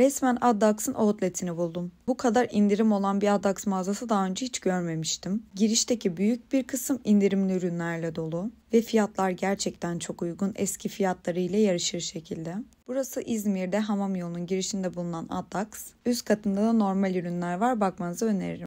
Resmen Addax'ın outlet'ini buldum. Bu kadar indirim olan bir Addax mağazası daha önce hiç görmemiştim. Girişteki büyük bir kısım indirimli ürünlerle dolu ve fiyatlar gerçekten çok uygun eski fiyatları ile yarışır şekilde. Burası İzmir'de hamam yolunun girişinde bulunan Addax. Üst katında da normal ürünler var bakmanızı öneririm.